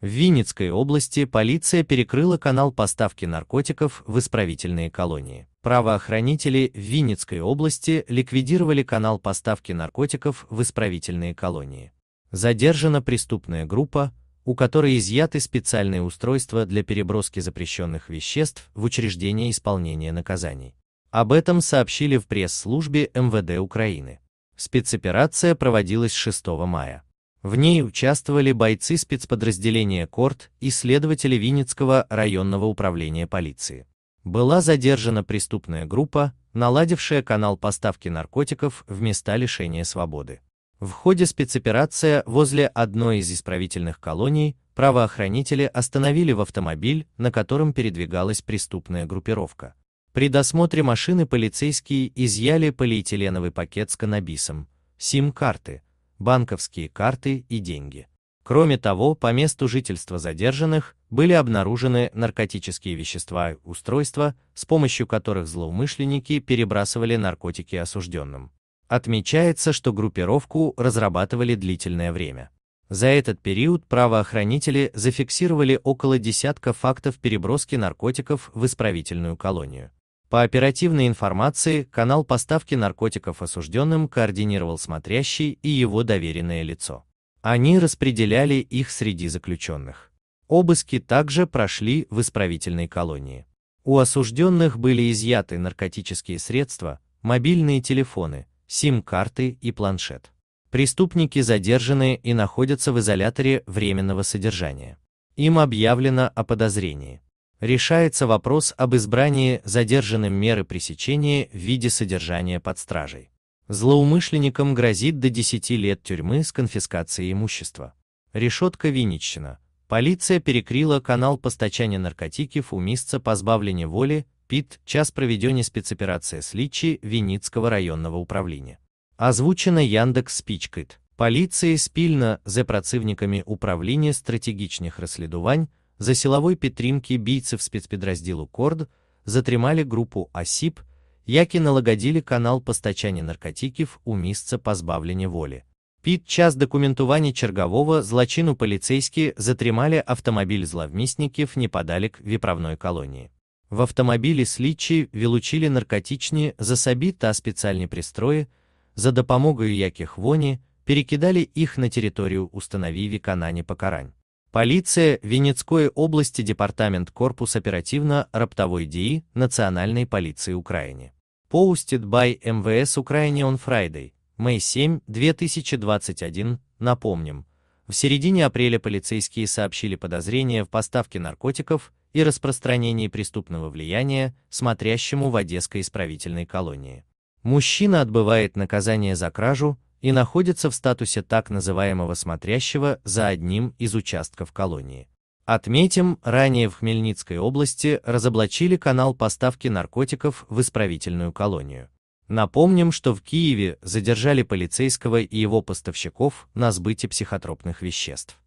В Винницкой области полиция перекрыла канал поставки наркотиков в исправительные колонии. Правоохранители в Винницкой области ликвидировали канал поставки наркотиков в исправительные колонии. Задержана преступная группа, у которой изъяты специальные устройства для переброски запрещенных веществ в учреждение исполнения наказаний. Об этом сообщили в пресс-службе МВД Украины. Спецоперация проводилась 6 мая. В ней участвовали бойцы спецподразделения КОРТ и следователи Винницкого районного управления полиции. Была задержана преступная группа, наладившая канал поставки наркотиков в места лишения свободы. В ходе спецоперация возле одной из исправительных колоний правоохранители остановили в автомобиль, на котором передвигалась преступная группировка. При досмотре машины полицейские изъяли полиэтиленовый пакет с каннабисом, сим-карты – банковские карты и деньги. Кроме того, по месту жительства задержанных были обнаружены наркотические вещества и устройства, с помощью которых злоумышленники перебрасывали наркотики осужденным. Отмечается, что группировку разрабатывали длительное время. За этот период правоохранители зафиксировали около десятка фактов переброски наркотиков в исправительную колонию. По оперативной информации, канал поставки наркотиков осужденным координировал смотрящий и его доверенное лицо. Они распределяли их среди заключенных. Обыски также прошли в исправительной колонии. У осужденных были изъяты наркотические средства, мобильные телефоны, сим-карты и планшет. Преступники задержаны и находятся в изоляторе временного содержания. Им объявлено о подозрении решается вопрос об избрании задержанным меры пресечения в виде содержания под стражей. Злоумышленникам грозит до 10 лет тюрьмы с конфискацией имущества. Решетка Винниччина. Полиция перекрила канал постачання наркотиков у місце позбавлення воли. ПІТ, час проведення спецоперации слідчі Вінницького районного управления. Озвучено Яндекс Спичкит. Полиция спільно за працівниками управління стратегічних розслідувань за силової підтримки бійців спецподразделу Корд затримали группу осіб, яки налагодили канал постачання наркотиков у місце позбавлення воли. Під час документования чергового злочину полицейские затримали автомобіль зловмісників неподалік виправної колонии. В автомобиле слідчі вилучили наркотичные засоби та специальные пристрои, за допомогою яких вони перекидали их на територію установі канане покарань. Полиция Венецкой области Департамент Корпус оперативно-роптовой ДИИ Национальной полиции Украины. Posted by МВС Украине on Friday, May 7, 2021, напомним, в середине апреля полицейские сообщили подозрения в поставке наркотиков и распространении преступного влияния смотрящему в Одесской исправительной колонии. Мужчина отбывает наказание за кражу, и находится в статусе так называемого смотрящего за одним из участков колонии. Отметим, ранее в Хмельницкой области разоблачили канал поставки наркотиков в исправительную колонию. Напомним, что в Киеве задержали полицейского и его поставщиков на сбыте психотропных веществ.